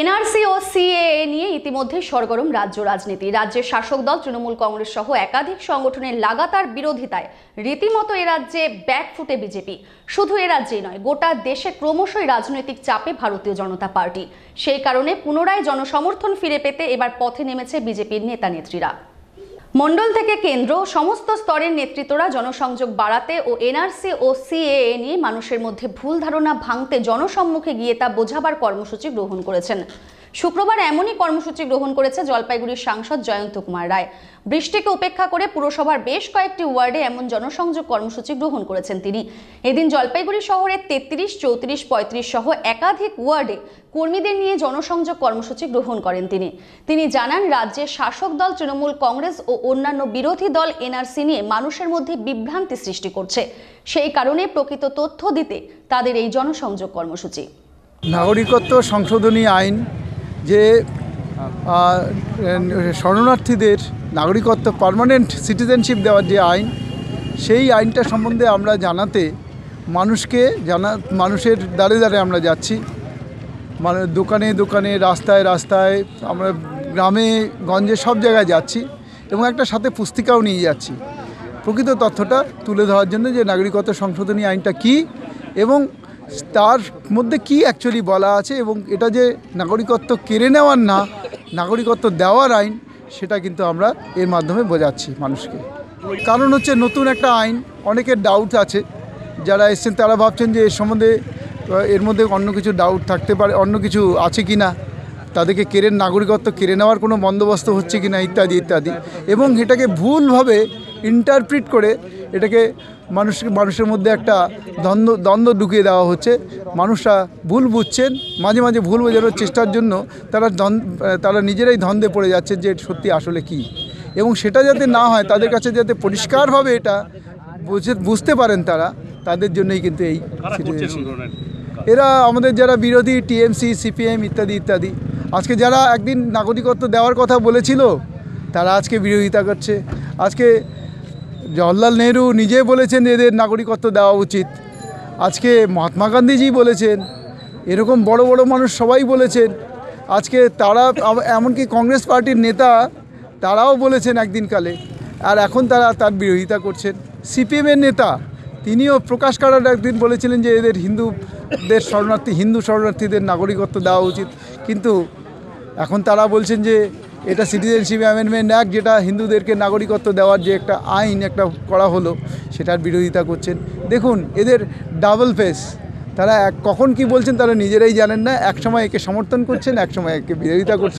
NRC ও CAA নিয়ে ইতিমধ্যে সরগরম রাজ্য রাজনীতি রাজ্যের শাসক দল তৃণমূল কংগ্রেস সহ একাধিক সংগঠনের লাগাতার বিরোধিতায় রীতিমতো এ রাজ্যে ব্যাকফুটে বিজেপি শুধু এ রাজ্যেই নয় গোটা দেশে ক্রমশই রাজনৈতিক চাপে ভারতীয় জনতা পার্টি সেই কারণে পুনরায় জনসমর্থন ফিরে পেতে এবার পথে নেমেছে বিজেপির নেতা নেত্রীরা মণ্ডল থেকে কেন্দ্র সমস্ত স্তরের নেতৃত্বরা জনসংযোগ বাড়াতে ও এনআরসি ও সিএএ নিয়ে মানুষের মধ্যে ভুল ধারণা ভাঙতে জনসম্মুখে গিয়ে তা বোঝাবার কর্মসূচি গ্রহণ করেছেন শুক্রবার এমনই কর্মসূচি গ্রহণ করেছে জলপাইগুড়ির সাংসদ জয়ন্ত কুমার রায় বৃষ্টিকে উপেক্ষা করে পুরসভার বেশ কয়েকটি ওয়ার্ডে এমন জনসংযোগ কর্মসূচি গ্রহণ করেছেন তিনি এদিন জলপাইগুড়ি শহরের তেত্রিশ চৌত্রিশ পঁয়ত্রিশ সহ একাধিক ওয়ার্ডে কর্মীদের নিয়ে জনসংযোগ কর্মসূচি গ্রহণ করেন তিনি তিনি জানান রাজ্যের শাসক দল তৃণমূল কংগ্রেস ও অন্যান্য বিরোধী দল এনআরসি নিয়ে মানুষের মধ্যে বিভ্রান্তি সৃষ্টি করছে সেই কারণে প্রকৃত তথ্য দিতে তাদের এই জনসংযোগ কর্মসূচি নাগরিকত্ব সংশোধনী আইন যে শরণার্থীদের নাগরিকত্ব পারমানেন্ট সিটিজেনশিপ দেওয়ার যে আইন সেই আইনটা সম্বন্ধে আমরা জানাতে মানুষকে জানা মানুষের দ্বারে দ্বারে আমরা যাচ্ছি মানে দোকানে দোকানে রাস্তায় রাস্তায় আমরা গ্রামে গঞ্জে সব জায়গায় যাচ্ছি এবং একটা সাথে পুস্তিকাও নিয়ে যাচ্ছি প্রকৃত তথ্যটা তুলে ধরার জন্য যে নাগরিকত্ব সংশোধনী আইনটা কি এবং তার মধ্যে কি অ্যাকচুয়ালি বলা আছে এবং এটা যে নাগরিকত্ব কেড়ে নেওয়ার না নাগরিকত্ব দেওয়ার আইন সেটা কিন্তু আমরা এর মাধ্যমে বোঝাচ্ছি মানুষকে কারণ হচ্ছে নতুন একটা আইন অনেকের ডাউট আছে যারা এসছেন তারা ভাবছেন যে এর সম্বন্ধে এর মধ্যে অন্য কিছু ডাউট থাকতে পারে অন্য কিছু আছে কি না তাদেরকে কেড়ে নাগরিকত্ব কেড়ে নেওয়ার কোনো বন্দোবস্ত হচ্ছে কি না ইত্যাদি ইত্যাদি এবং এটাকে ভুলভাবে ইন্টারপ্রিট করে এটাকে মানুষ মানুষের মধ্যে একটা দ্বন্দ্ব দ্বন্দ্ব ঢুকিয়ে দেওয়া হচ্ছে মানুষরা ভুল বুঝছেন মাঝে মাঝে ভুল বোঝানোর চেষ্টার জন্য তারা তারা নিজেরাই ধন্দে পড়ে যাচ্ছে যে সত্যি আসলে কি এবং সেটা যাতে না হয় তাদের কাছে যাতে পরিষ্কারভাবে এটা বুঝতে পারেন তারা তাদের জন্যই কিন্তু এই এরা আমাদের যারা বিরোধী টিএমসি সিপিএম ইত্যাদি ইত্যাদি আজকে যারা একদিন নাগরিকত্ব দেওয়ার কথা বলেছিল তারা আজকে বিরোধিতা করছে আজকে জওয়াহরলাল নেহরু নিজেই বলেছেন এদের নাগরিকত্ব দেওয়া উচিত আজকে মহাত্মা গান্ধীজি বলেছেন এরকম বড় বড় মানুষ সবাই বলেছেন আজকে তারা এমনকি কংগ্রেস পার্টির নেতা তারাও বলেছেন একদিনকালে আর এখন তারা তার বিরোধিতা করছেন সিপিএমের নেতা তিনিও প্রকাশ করার একদিন বলেছিলেন যে এদের হিন্দুদের শরণার্থী হিন্দু শরণার্থীদের নাগরিকত্ব দেওয়া উচিত কিন্তু এখন তারা বলছেন যে এটা সিটিজেনশিপ অ্যামেন্ডমেন্ট অ্যাক্ট যেটা হিন্দুদেরকে নাগরিকত্ব দেওয়ার যে একটা আইন একটা করা হলো সেটার বিরোধিতা করছেন দেখুন এদের ডাবল ফেস তারা এক কখন কি বলছেন তারা নিজেরাই জানেন না এক সময় একে সমর্থন করছেন এক সময় একে বিরোধিতা করছেন